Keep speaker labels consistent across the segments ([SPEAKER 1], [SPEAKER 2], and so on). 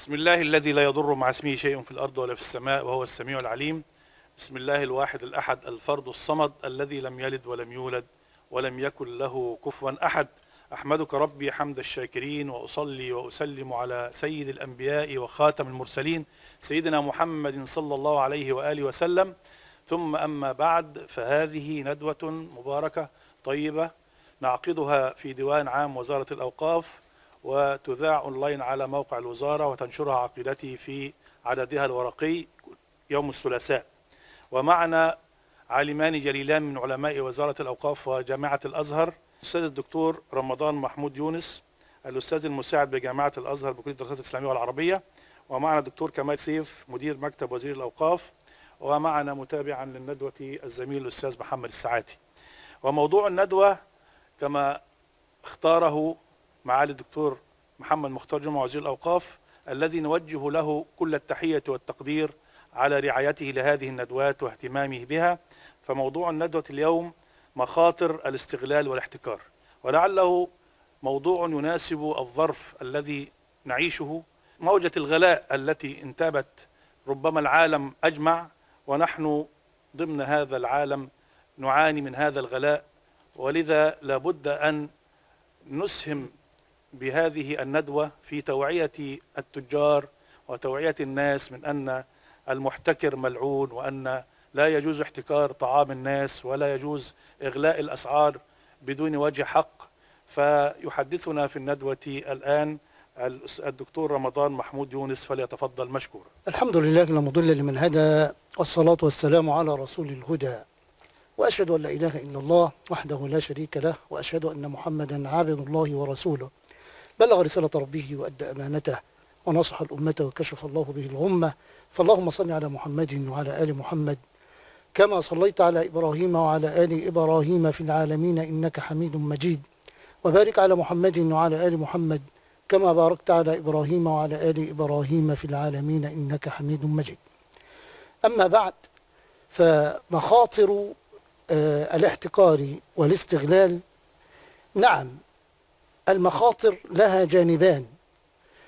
[SPEAKER 1] بسم الله الذي لا يضر مع اسمه شيء في الأرض ولا في السماء وهو السميع العليم بسم الله الواحد الأحد الفرد الصمد الذي لم يلد ولم يولد ولم يكن له كفوا أحد أحمدك ربي حمد الشاكرين وأصلي وأسلم على سيد الأنبياء وخاتم المرسلين سيدنا محمد صلى الله عليه وآله وسلم ثم أما بعد فهذه ندوة مباركة طيبة نعقدها في ديوان عام وزارة الأوقاف وتذاع أونلاين على موقع الوزارة وتنشرها عقيدتي في عددها الورقي يوم الثلاثاء ومعنا عالمان جليلان من علماء وزارة الأوقاف وجامعة الأزهر الأستاذ الدكتور رمضان محمود يونس الأستاذ المساعد بجامعة الأزهر بكلية الدراسات الإسلامية والعربية ومعنا الدكتور كمال سيف مدير مكتب وزير الأوقاف ومعنا متابعا للندوة الزميل الأستاذ محمد السعاتي وموضوع الندوة كما اختاره معالي الدكتور محمد مختار جمع وزير الأوقاف الذي نوجه له كل التحية والتقدير على رعايته لهذه الندوات واهتمامه بها فموضوع الندوة اليوم مخاطر الاستغلال والاحتكار ولعله موضوع يناسب الظرف الذي نعيشه موجة الغلاء التي انتابت ربما العالم أجمع ونحن ضمن هذا العالم نعاني من هذا الغلاء ولذا لابد أن نسهم بهذه الندوة في توعية التجار وتوعية الناس من أن المحتكر ملعون وأن لا يجوز احتكار طعام الناس ولا يجوز إغلاء الأسعار بدون وجه حق فيحدثنا في الندوة الآن الدكتور رمضان محمود يونس فليتفضل مشكور
[SPEAKER 2] الحمد لله لا مضل لمن هدى والصلاة والسلام على رسول الهدى وأشهد أن لا إله إلا الله وحده لا شريك له وأشهد أن محمدا عبد الله ورسوله بلغ رسالة ربه وأدى أمانته ونصح الأمة وكشف الله به الغمة فاللهم صل على محمد وعلى آل محمد كما صليت على إبراهيم وعلى آل إبراهيم في العالمين إنك حميد مجيد وبارك على محمد وعلى آل محمد كما باركت على إبراهيم وعلى آل إبراهيم في العالمين إنك حميد مجيد أما بعد فمخاطر آه، الاحتقار والاستغلال نعم المخاطر لها جانبان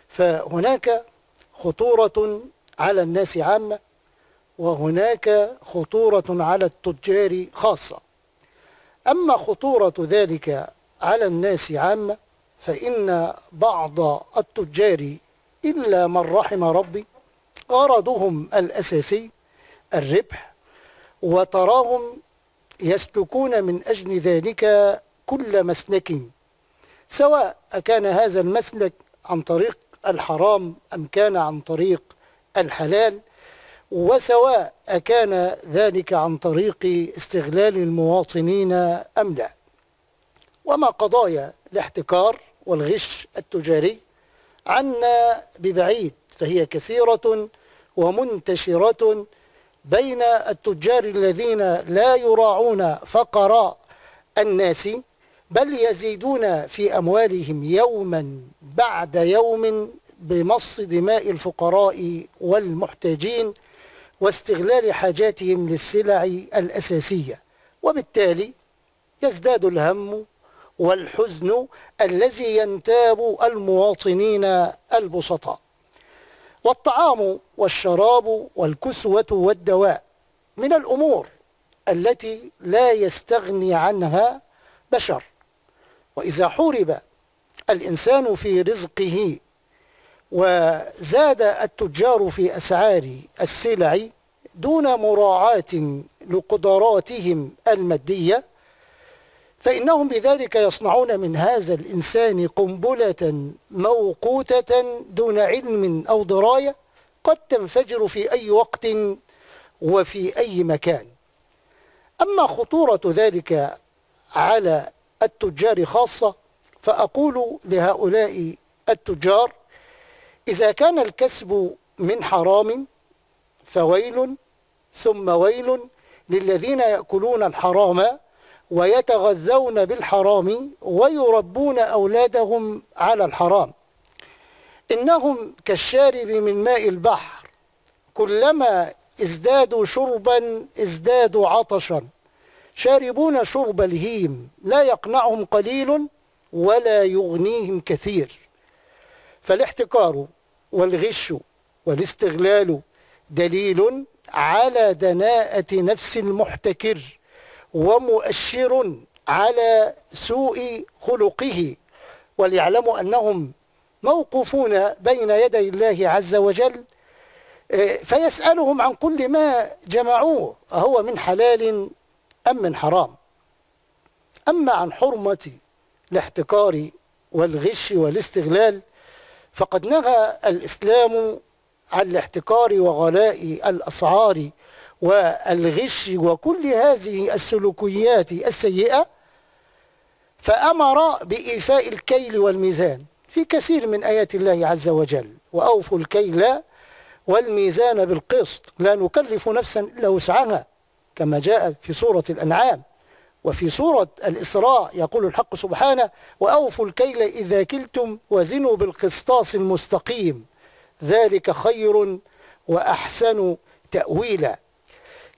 [SPEAKER 2] فهناك خطورة على الناس عامة وهناك خطورة على التجار خاصة أما خطورة ذلك على الناس عامة فإن بعض التجار إلا من رحم ربي غرضهم الأساسي الربح وتراهم يسلكون من أجل ذلك كل مسلك سواء كان هذا المسلك عن طريق الحرام أم كان عن طريق الحلال وسواء أكان ذلك عن طريق استغلال المواطنين أم لا وما قضايا الاحتكار والغش التجاري عنا ببعيد فهي كثيرة ومنتشرة بين التجار الذين لا يراعون فقراء الناس بل يزيدون في أموالهم يوما بعد يوم بمص دماء الفقراء والمحتاجين واستغلال حاجاتهم للسلع الأساسية وبالتالي يزداد الهم والحزن الذي ينتاب المواطنين البسطاء والطعام والشراب والكسوة والدواء من الأمور التي لا يستغني عنها بشر وإذا حورب الإنسان في رزقه وزاد التجار في أسعار السلع دون مراعاة لقدراتهم المادية فإنهم بذلك يصنعون من هذا الإنسان قنبلة موقوتة دون علم أو دراية قد تنفجر في أي وقت وفي أي مكان أما خطورة ذلك على التجار خاصة فأقول لهؤلاء التجار إذا كان الكسب من حرام فويل ثم ويل للذين يأكلون الحرام ويتغذون بالحرام ويربون أولادهم على الحرام إنهم كالشارب من ماء البحر كلما ازدادوا شربا ازدادوا عطشا شاربون شرب الهيم لا يقنعهم قليل ولا يغنيهم كثير فالاحتكار والغش والاستغلال دليل على دناءة نفس المحتكر ومؤشر على سوء خلقه وليعلموا أنهم موقوفون بين يدي الله عز وجل آه، فيسألهم عن كل ما جمعوه أهو من حلال أم من حرام أما عن حرمة الاحتكار والغش والاستغلال فقد نهى الإسلام عن الاحتكار وغلاء الأسعار والغش وكل هذه السلوكيات السيئة فأمر بإيفاء الكيل والميزان في كثير من آيات الله عز وجل وأوفوا الكيل والميزان بالقسط لا نكلف نفسا إلا وسعها كما جاء في سورة الأنعام وفي سورة الإسراء يقول الحق سبحانه وأوفوا الكيل إذا كلتم وزنوا بالقسطاس المستقيم ذلك خير وأحسن تأويلا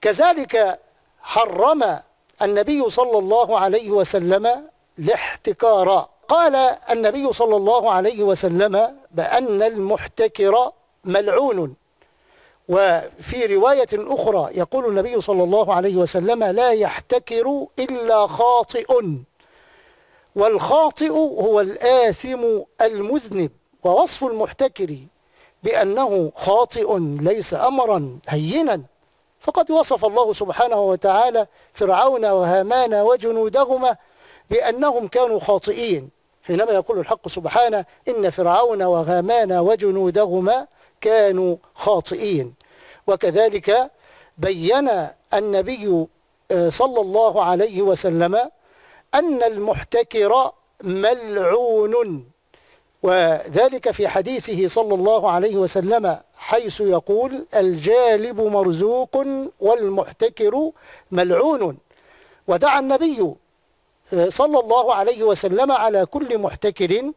[SPEAKER 2] كذلك حرم النبي صلى الله عليه وسلم الاحتكار قال النبي صلى الله عليه وسلم بأن المحتكر ملعون وفي رواية أخرى يقول النبي صلى الله عليه وسلم لا يحتكر إلا خاطئ والخاطئ هو الآثم المذنب ووصف المحتكر بأنه خاطئ ليس أمرا هينا فقد وصف الله سبحانه وتعالى فرعون وهامان وجنودهما بأنهم كانوا خاطئين حينما يقول الحق سبحانه إن فرعون وهامان وجنودهما كانوا خاطئين وكذلك بين النبي آه، صلى الله عليه وسلم أن المحتكر ملعون وذلك في حديثه صلى الله عليه وسلم حيث يقول الجالب مرزوق والمحتكر ملعون ودعا النبي آه، صلى الله عليه وسلم على كل محتكر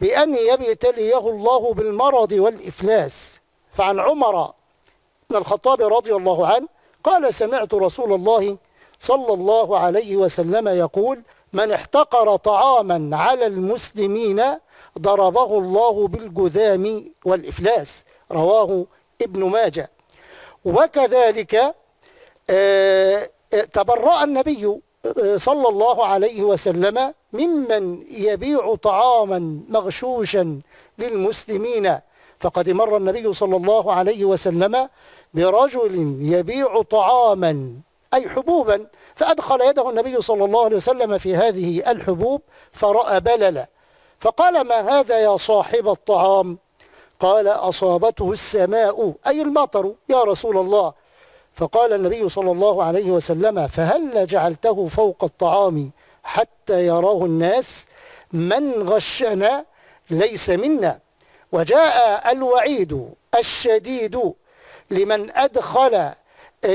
[SPEAKER 2] بأن يبتليه الله بالمرض والإفلاس فعن عمر بن الخطاب رضي الله عنه قال سمعت رسول الله صلى الله عليه وسلم يقول من احتقر طعاما على المسلمين ضربه الله بالجذام والإفلاس رواه ابن ماجه وكذلك آه، تبرأ النبي صلى الله عليه وسلم ممن يبيع طعاما مغشوشا للمسلمين فقد مر النبي صلى الله عليه وسلم برجل يبيع طعاما أي حبوبا فأدخل يده النبي صلى الله عليه وسلم في هذه الحبوب فرأى بللا فقال ما هذا يا صاحب الطعام قال أصابته السماء أي المطر يا رسول الله فقال النبي صلى الله عليه وسلم فهل جعلته فوق الطعام حتى يراه الناس من غشنا ليس منا وجاء الوعيد الشديد لمن أدخل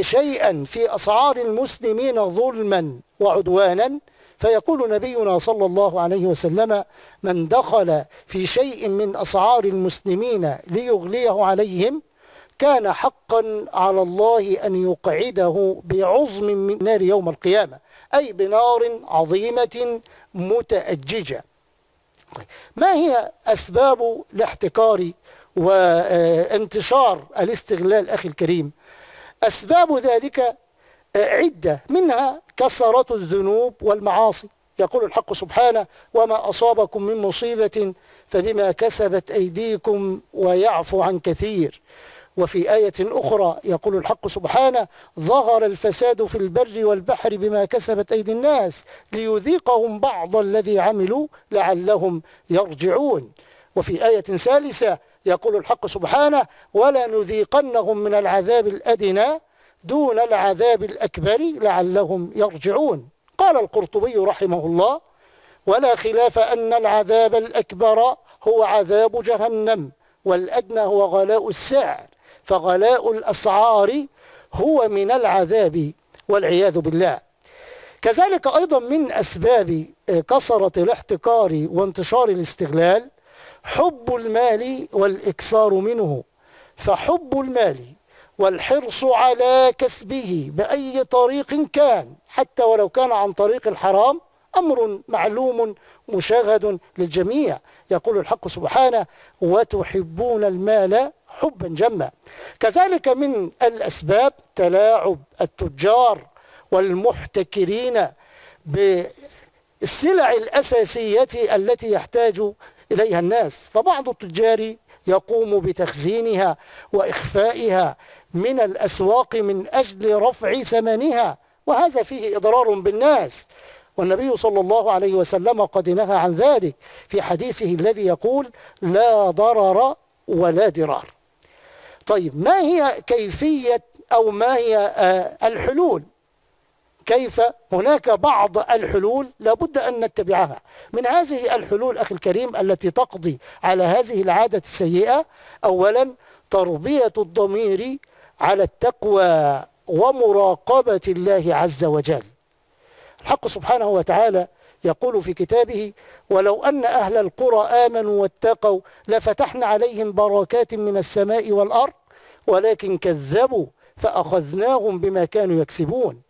[SPEAKER 2] شيئا في أسعار المسلمين ظلما وعدوانا فيقول نبينا صلى الله عليه وسلم من دخل في شيء من أسعار المسلمين ليغليه عليهم كان حقا على الله أن يقعده بعظم من نار يوم القيامة أي بنار عظيمة متأججة ما هي أسباب الاحتكار وانتشار الاستغلال أخي الكريم أسباب ذلك عدة منها كثرة الذنوب والمعاصي يقول الحق سبحانه وما أصابكم من مصيبة فبما كسبت أيديكم ويعفو عن كثير وفي آية أخرى يقول الحق سبحانه ظهر الفساد في البر والبحر بما كسبت أيدي الناس ليذيقهم بعض الذي عملوا لعلهم يرجعون وفي آية ثالثة يقول الحق سبحانه ولا نذيقنهم من العذاب الأدنى دون العذاب الأكبر لعلهم يرجعون قال القرطبي رحمه الله ولا خلاف أن العذاب الأكبر هو عذاب جهنم والأدنى هو غلاء السعر فغلاء الأسعار هو من العذاب والعياذ بالله كذلك أيضا من أسباب آه، كثرة الاحتكار وانتشار الاستغلال حب المال والإكثار منه فحب المال والحرص على كسبه بأي طريق كان حتى ولو كان عن طريق الحرام أمر معلوم مشاهد للجميع يقول الحق سبحانه وتحبون المال حبا جما كذلك من الأسباب تلاعب التجار والمحتكرين بالسلع الأساسية التي يحتاج إليها الناس فبعض التجار يقوم بتخزينها وإخفائها من الأسواق من أجل رفع ثمنها وهذا فيه إضرار بالناس والنبي صلى الله عليه وسلم قد نهى عن ذلك في حديثه الذي يقول لا ضرر ولا درار طيب ما هي كيفية أو ما هي آه، الحلول كيف هناك بعض الحلول لابد أن نتبعها من هذه الحلول أخي الكريم التي تقضي على هذه العادة السيئة أولا تربية الضمير على التقوى ومراقبة الله عز وجل الحق سبحانه وتعالى يقول في كتابه ولو أن أهل القرى آمنوا واتقوا لفتحنا عليهم بركات من السماء والأرض ولكن كذبوا فأخذناهم بما كانوا يكسبون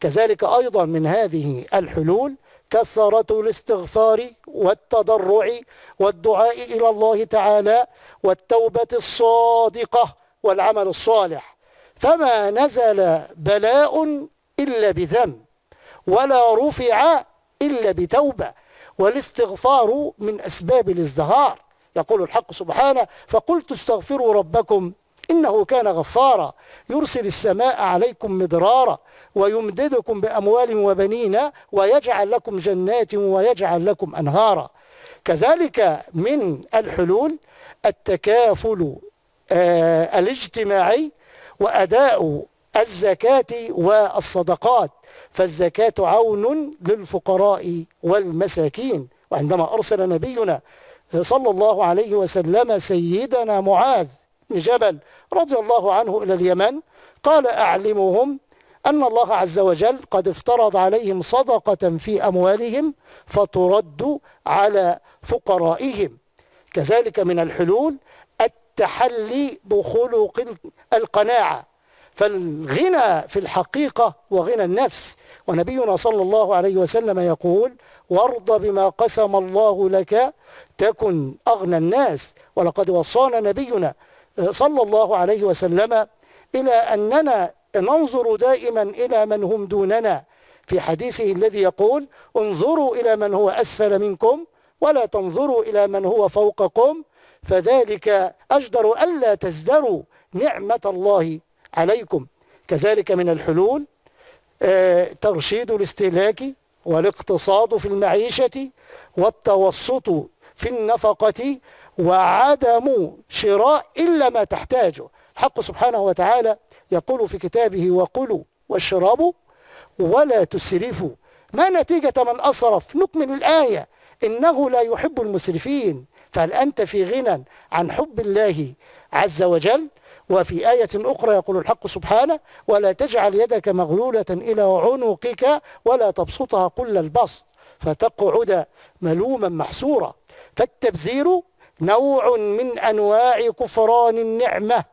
[SPEAKER 2] كذلك أيضا من هذه الحلول كثرة الاستغفار والتضرع والدعاء إلى الله تعالى والتوبة الصادقة والعمل الصالح فما نزل بلاء إلا بذنب ولا رفع إلا بتوبة والاستغفار من أسباب الازدهار يقول الحق سبحانه فقلت استغفروا ربكم إنه كان غفارا يرسل السماء عليكم مدرارا ويمددكم بأموال وبنين ويجعل لكم جنات ويجعل لكم أنهارا كذلك من الحلول التكافل آه الاجتماعي وأداء الزكاة والصدقات فالزكاة عون للفقراء والمساكين وعندما أرسل نبينا صلى الله عليه وسلم سيدنا معاذ بن جبل رضي الله عنه إلى اليمن قال أعلمهم أن الله عز وجل قد افترض عليهم صدقة في أموالهم فترد على فقرائهم كذلك من الحلول التحلي بخلق القناعة فالغنى في الحقيقة وغنى النفس ونبينا صلى الله عليه وسلم يقول وارض بما قسم الله لك تكن أغنى الناس ولقد وصانا نبينا آه، صلى الله عليه وسلم إلى أننا ننظر دائما إلى من هم دوننا في حديثه الذي يقول انظروا إلى من هو أسفل منكم ولا تنظروا إلى من هو فوقكم فذلك أجدر ألا تزدروا نعمة الله عليكم كذلك من الحلول آه، ترشيد الاستهلاك والاقتصاد في المعيشة والتوسط في النفقة وعدم شراء إلا ما تحتاجه الحق سبحانه وتعالى يقول في كتابه وقلوا واشربوا ولا تسرفوا ما نتيجة من أسرف نكمل الآية إنه لا يحب المسرفين فهل أنت في غنى عن حب الله عز وجل وفي آية أخرى يقول الحق سبحانه ولا تجعل يدك مغلولة إلى عنقك ولا تبسطها كل البسط فتقعد ملوما محسورا فالتبذير نوع من أنواع كفران النعمة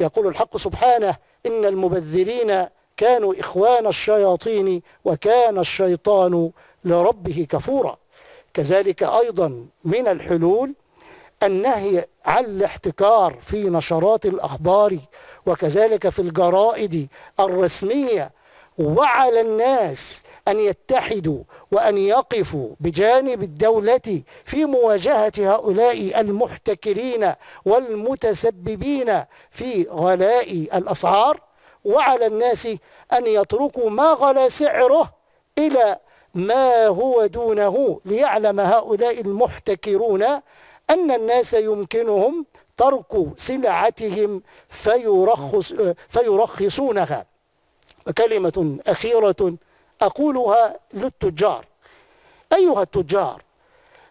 [SPEAKER 2] يقول الحق سبحانه إن المبذرين كانوا إخوان الشياطين وكان الشيطان لربه كفورا كذلك أيضا من الحلول النهي عن الاحتكار في نشرات الأخبار وكذلك في الجرائد الرسمية وعلى الناس أن يتحدوا وأن يقفوا بجانب الدولة في مواجهة هؤلاء المحتكرين والمتسببين في غلاء الأسعار وعلى الناس أن يتركوا ما غلا سعره إلى ما هو دونه ليعلم هؤلاء المحتكرون أن الناس يمكنهم ترك سلعتهم فيرخص فيرخصونها وكلمة أخيرة أقولها للتجار أيها التجار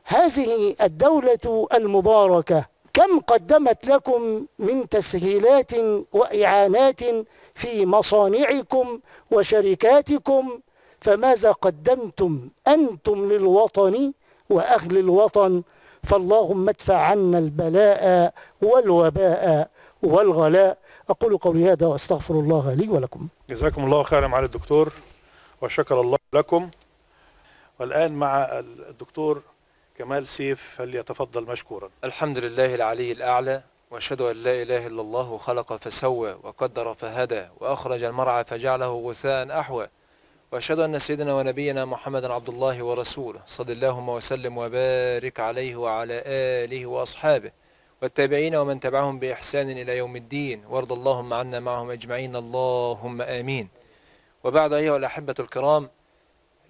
[SPEAKER 2] هذه الدولة المباركة كم قدمت لكم من تسهيلات وإعانات في مصانعكم وشركاتكم فماذا قدمتم أنتم للوطن وأهل الوطن فاللهم ادفع عنا البلاء والوباء والغلاء أقول قولي هذا وأستغفر الله لي ولكم
[SPEAKER 1] جزاكم الله خيرا معالي الدكتور وشكر الله لكم والآن مع الدكتور
[SPEAKER 3] كمال سيف فليتفضل مشكورا الحمد لله العلي الأعلى واشهد ان لا اله الا الله خلق فسوى وقدر فهدى واخرج المرعى فجعله غثاء احوى وأشهد أن سيدنا ونبينا محمدا عبد الله ورسوله صلى اللهم وسلم وبارك عليه وعلى آله وأصحابه والتابعين ومن تبعهم بإحسان إلى يوم الدين وارض اللهم عنا معهم أجمعين اللهم آمين وبعد أيها الأحبة الكرام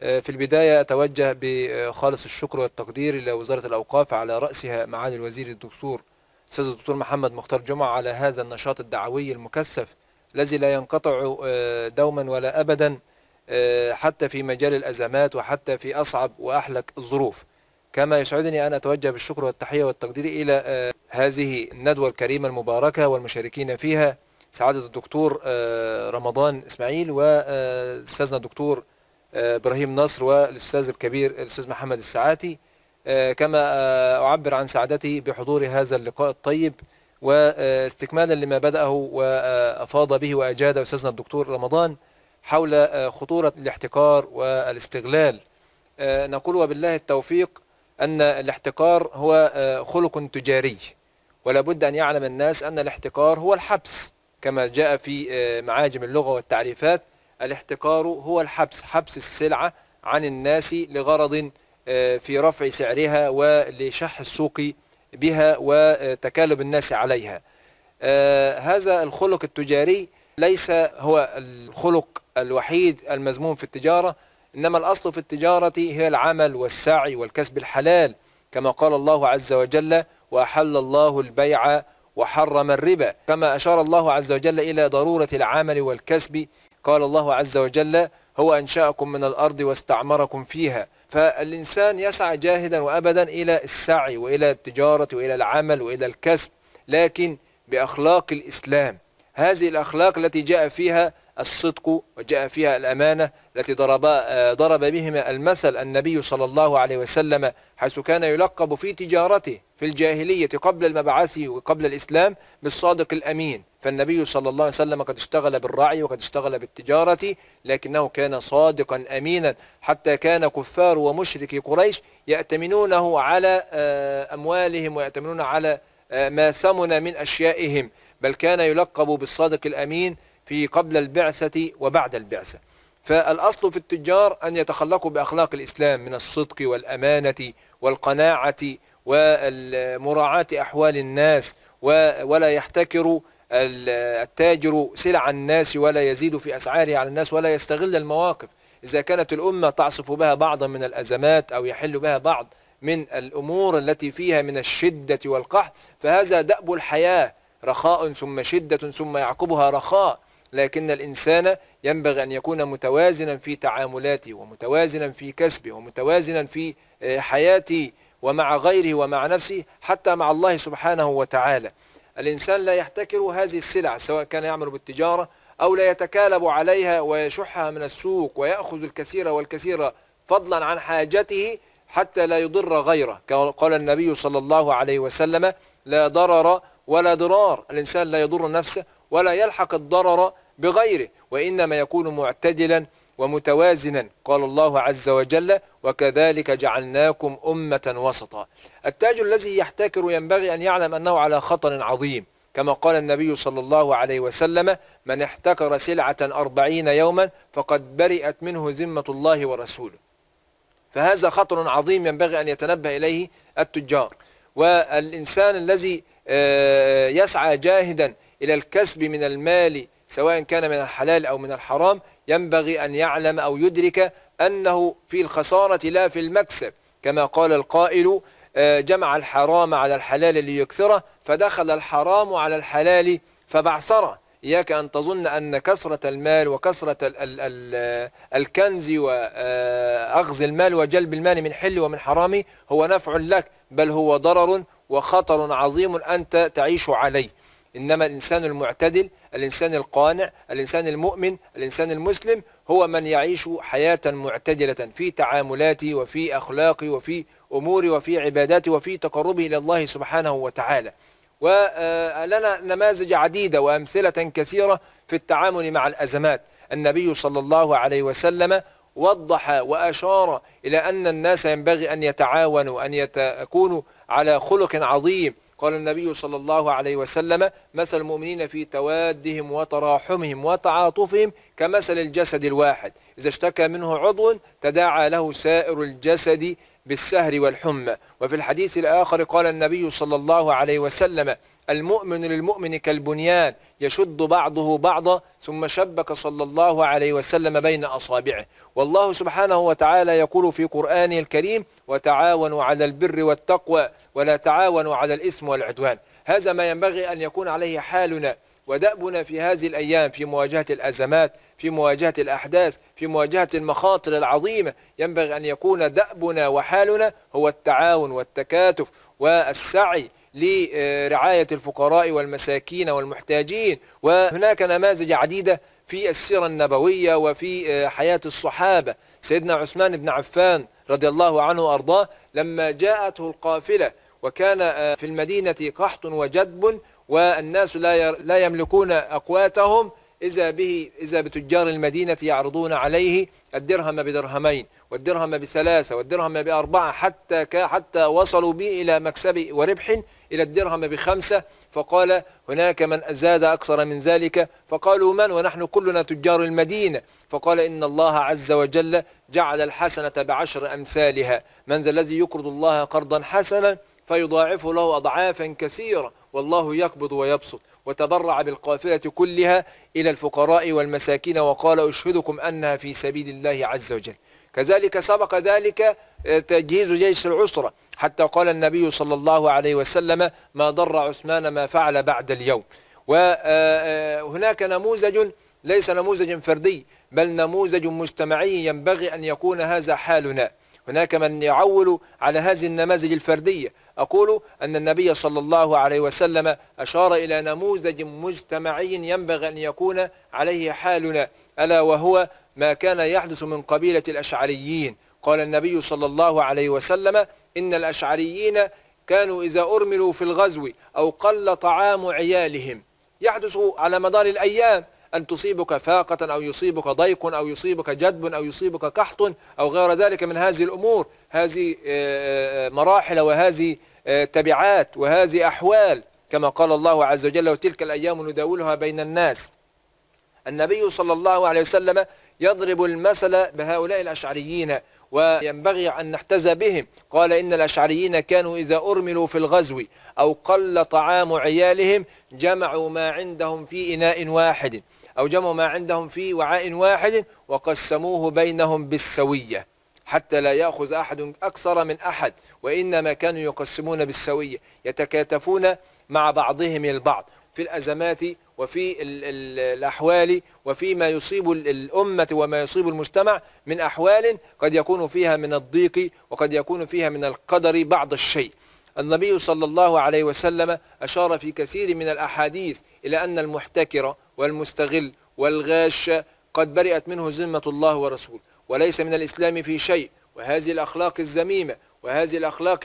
[SPEAKER 3] آه، في البداية أتوجه بخالص الشكر والتقدير إلى وزارة الأوقاف على رأسها معالي الوزير الدكتور أستاذ الدكتور محمد مختار جمعة على هذا النشاط الدعوي المكثف الذي لا ينقطع آه، دوما ولا أبدا آه، حتى في مجال الأزمات وحتى في أصعب وأحلك الظروف كما يسعدني أن أتوجه بالشكر والتحية والتقدير إلى آه، هذه الندوة الكريمة المباركة والمشاركين فيها سعادة الدكتور آه، رمضان إسماعيل وأستاذنا الدكتور إبراهيم نصر والأستاذ الكبير الأستاذ محمد السعاتي كما أعبر عن سعادتي بحضور هذا اللقاء الطيب واستكمالا لما بدأه وأفاض به وأجاد أستاذنا الدكتور رمضان حول آه، خطورة الاحتكار والاستغلال آه، نقول وبالله التوفيق أن الاحتكار هو آه، خلق تجاري ولا بد أن يعلم الناس أن الاحتكار هو الحبس كما جاء في معاجم اللغة والتعريفات الاحتكار هو الحبس حبس السلعة عن الناس لغرض في رفع سعرها ولشح السوق بها وتكالب الناس عليها هذا الخلق التجاري ليس هو الخلق الوحيد المذموم في التجارة إنما الأصل في التجارة هي العمل والسعي والكسب الحلال كما قال الله عز وجل وأحل الله البيع وحرم الربا كما أشار الله عز وجل إلى ضرورة العمل والكسب قال الله عز وجل هو أنشأكم من الأرض واستعمركم فيها فالإنسان يسعى جاهدا وأبدا إلى السعي وإلى التجارة وإلى العمل وإلى الكسب لكن بأخلاق الإسلام هذه الأخلاق التي جاء فيها الصدق وجاء فيها الأمانة التي ضرب, آه، ضرب بهما المثل النبي صلى الله عليه وسلم حيث كان يلقب في تجارته في الجاهلية قبل المبعث وقبل الإسلام بالصادق الأمين فالنبي صلى الله عليه وسلم قد اشتغل بالرعي وقد اشتغل بالتجارة لكنه كان صادقا أمينا حتى كان كفار ومشركي قريش يأتمنونه على آه، أموالهم ويأتمنون على آه، ما سمن من أشيائهم بل كان يلقب بالصادق الأمين في قبل البعثة وبعد البعثة فالأصل في التجار أن يتخلقوا بأخلاق الإسلام من الصدق والأمانة والقناعة ومراعاة أحوال الناس ولا يحتكر التاجر سلع الناس ولا يزيد في أسعاره على الناس ولا يستغل المواقف إذا كانت الأمة تعصف بها بعضا من الأزمات أو يحل بها بعض من الأمور التي فيها من الشدة والقحط فهذا دأب الحياة رخاء ثم شدة ثم يعقبها رخاء لكن الإنسان ينبغي أن يكون متوازنا في تعاملاته ومتوازنا في كسبه ومتوازنا في آه، حياته ومع غيره ومع نفسه حتى مع الله سبحانه وتعالى الإنسان لا يحتكر هذه السلع سواء كان يعمل بالتجارة أو لا يتكالب عليها ويشحها من السوق ويأخذ الكثير والكثير فضلا عن حاجته حتى لا يضر غيره قال النبي صلى الله عليه وسلم لا ضرر ولا ضرار الإنسان لا يضر نفسه ولا يلحق الضرر بغيره وإنما يكون معتدلا ومتوازنا قال الله عز وجل وكذلك جعلناكم أمة وسطا التاج الذي يحتكر ينبغي أن يعلم أنه على خطر عظيم كما قال النبي صلى الله عليه وسلم من احتكر سلعة أربعين يوما فقد برئت منه ذمة الله ورسوله فهذا خطر عظيم ينبغي أن يتنبه إليه التجار والإنسان الذي آه، يسعى جاهدا إلى الكسب من المال سواء كان من الحلال أو من الحرام ينبغي أن يعلم أو يدرك أنه في الخسارة لا في المكسب كما قال القائل آه، جمع الحرام على الحلال ليكثره فدخل الحرام على الحلال فبعثره إياك أن تظن أن كثرة المال وكثرة الـ الـ الـ آه، الكنز وأخذ المال وجلب المال من حل ومن حرام هو نفع لك بل هو ضرر وخطر عظيم أنت تعيش عليه إنما الإنسان المعتدل الإنسان القانع الإنسان المؤمن الإنسان المسلم هو من يعيش حياة معتدلة في تعاملاتي وفي أخلاقي وفي أموري وفي عباداتي وفي تقربه إلى الله سبحانه وتعالى ولنا نماذج عديدة وأمثلة كثيرة في التعامل مع الأزمات النبي صلى الله عليه وسلم وضح وأشار إلى أن الناس ينبغي أن يتعاونوا أن يكونوا على خلق عظيم قال النبي صلى الله عليه وسلم مثل المؤمنين في توادهم وتراحمهم وتعاطفهم كمثل الجسد الواحد إذا اشتكى منه عضو تداعى له سائر الجسد بالسهر والحمى وفي الحديث الآخر قال النبي صلى الله عليه وسلم المؤمن للمؤمن كالبنيان يشد بعضه بعضا ثم شبك صلى الله عليه وسلم بين أصابعه والله سبحانه وتعالى يقول في قرآنه الكريم وتعاونوا على البر والتقوى ولا تعاونوا على الإثم والعدوان هذا ما ينبغي أن يكون عليه حالنا ودأبنا في هذه الأيام في مواجهة الأزمات في مواجهة الأحداث في مواجهة المخاطر العظيمة ينبغي أن يكون دأبنا وحالنا هو التعاون والتكاتف والسعي لرعاية الفقراء والمساكين والمحتاجين وهناك نماذج عديدة في السيرة النبوية وفي آه، حياة الصحابة سيدنا عثمان بن عفان رضي الله عنه وأرضاه لما جاءته القافلة وكان آه، في المدينة قحط وجدب والناس لا يملكون أقواتهم إذا به إذا بتجار المدينة يعرضون عليه الدرهم بدرهمين والدرهم بثلاثة والدرهم بأربعة حتى حتى وصلوا به إلى مكسب وربح إلى الدرهم بخمسة فقال هناك من زاد أكثر من ذلك فقالوا من ونحن كلنا تجار المدينة فقال إن الله عز وجل جعل الحسنة بعشر أمثالها من ذا الذي يقرض الله قرضا حسنا فيضاعف له أضعافا كثيرة والله يقبض ويبسط وتبرع بالقافلة كلها إلى الفقراء والمساكين وقال أشهدكم أنها في سبيل الله عز وجل كذلك سبق ذلك آه، تجهيز جيش العسرة حتى قال النبي صلى الله عليه وسلم ما ضر عثمان ما فعل بعد اليوم وهناك آه، آه، نموذج ليس نموذج فردي بل نموذج مجتمعي ينبغي أن يكون هذا حالنا هناك من يعول على هذه النماذج الفردية أقول أن النبي صلى الله عليه وسلم أشار إلى نموذج مجتمعي ينبغي أن يكون عليه حالنا ألا وهو ما كان يحدث من قبيلة الأشعريين قال النبي صلى الله عليه وسلم إن الأشعريين كانوا إذا أرملوا في الغزو أو قل طعام عيالهم يحدث على مدار الأيام أن تصيبك فاقة أو يصيبك ضيق أو يصيبك جدب أو يصيبك قحط أو غير ذلك من هذه الأمور هذه آه، آه، مراحل وهذه آه، تبعات وهذه أحوال كما قال الله عز وجل وتلك الأيام نداولها بين الناس النبي صلى الله عليه وسلم يضرب المثل بهؤلاء الأشعريين وينبغي أن نحتزى بهم قال إن الأشعريين كانوا إذا أرملوا في الغزو أو قل طعام عيالهم جمعوا ما عندهم في إناء واحد أو جمعوا ما عندهم في وعاء واحد وقسموه بينهم بالسوية حتى لا يأخذ أحد أكثر من أحد وإنما كانوا يقسمون بالسوية يتكاتفون مع بعضهم البعض في الأزمات وفي الأحوال وفيما يصيب الأمة وما يصيب المجتمع من أحوال قد يكون فيها من الضيق وقد يكون فيها من القدر بعض الشيء النبي صلى الله عليه وسلم أشار في كثير من الأحاديث إلى أن المحتكر والمستغل والغاش قد برئت منه ذمة الله ورسوله وليس من الإسلام في شيء وهذه الأخلاق الذميمة وهذه الأخلاق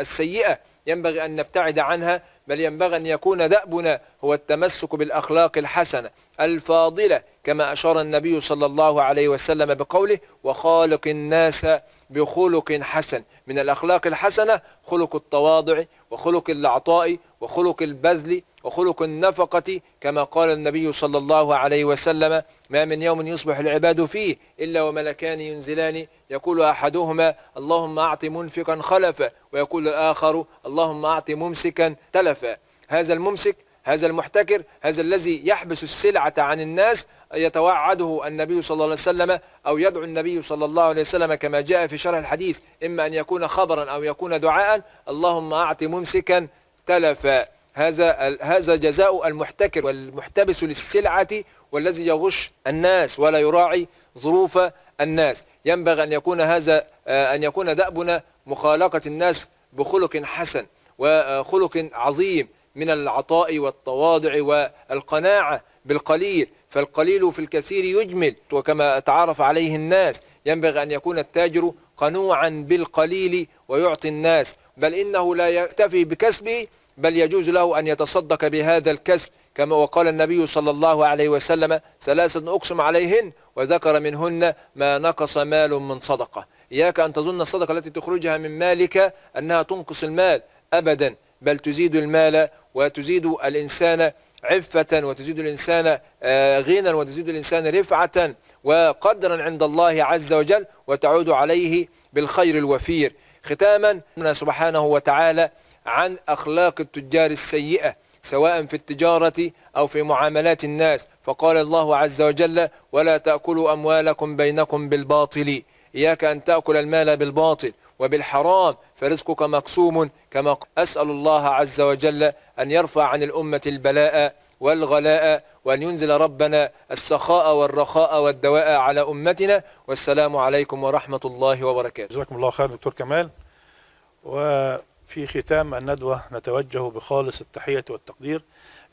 [SPEAKER 3] السيئة ينبغي أن نبتعد عنها بل ينبغي أن يكون دأبنا هو التمسك بالأخلاق الحسنة الفاضلة كما أشار النبي صلى الله عليه وسلم بقوله وخالق الناس بخلق حسن من الأخلاق الحسنة خلق التواضع وخلق العطاء وخلق البذل وخلق النفقة كما قال النبي صلى الله عليه وسلم ما من يوم يصبح العباد فيه إلا وملكان ينزلان يقول أحدهما اللهم أعط منفقا خلفا ويقول الآخر اللهم أعط ممسكا تلفا هذا الممسك هذا المحتكر هذا الذي يحبس السلعة عن الناس يتوعده النبي صلى الله عليه وسلم أو يدعو النبي صلى الله عليه وسلم كما جاء في شرح الحديث إما أن يكون خبرا أو يكون دعاء اللهم أعط ممسكا تلفا هذا هذا جزاء المحتكر والمحتبس للسلعة والذي يغش الناس ولا يراعي ظروف الناس ينبغي أن يكون هذا آه، أن يكون دأبنا مخالقة الناس بخلق حسن وخلق عظيم من العطاء والتواضع والقناعة بالقليل فالقليل في الكثير يجمل وكما تعارف عليه الناس ينبغي أن يكون التاجر قنوعا بالقليل ويعطي الناس بل إنه لا يكتفي بكسبه بل يجوز له أن يتصدق بهذا الكسب كما وقال النبي صلى الله عليه وسلم ثلاثة أقسم عليهن وذكر منهن ما نقص مال من صدقة إياك أن تظن الصدقة التي تخرجها من مالك أنها تنقص المال أبدا بل تزيد المال وتزيد الإنسان عفة وتزيد الإنسان آه، غنى وتزيد الإنسان رفعة وقدرا عند الله عز وجل وتعود عليه بالخير الوفير ختاما سبحانه وتعالى عن أخلاق التجار السيئة سواء في التجارة أو في معاملات الناس فقال الله عز وجل ولا تأكلوا أموالكم بينكم بالباطل إياك أن تأكل المال بالباطل وبالحرام فرزقك مقسوم كما أسأل الله عز وجل أن يرفع عن الأمة البلاء والغلاء وأن ينزل ربنا السخاء والرخاء والدواء على أمتنا والسلام عليكم ورحمة الله وبركاته
[SPEAKER 1] جزاكم الله خير دكتور كمال و في ختام الندوة نتوجه بخالص التحية والتقدير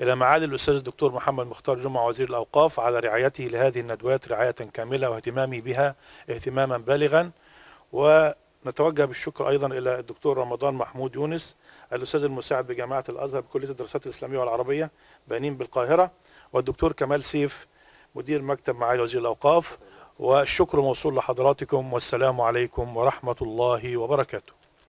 [SPEAKER 1] إلى معالي الأستاذ الدكتور محمد مختار جمعة وزير الأوقاف على رعايته لهذه الندوات رعاية كاملة واهتمامه بها اهتماما بالغا ونتوجه بالشكر أيضا إلى الدكتور رمضان محمود يونس الأستاذ المساعد بجامعة الأزهر بكلية الدراسات الإسلامية والعربية بانين بالقاهرة والدكتور كمال سيف مدير مكتب معالي وزير الأوقاف والشكر موصول لحضراتكم والسلام عليكم ورحمة الله وبركاته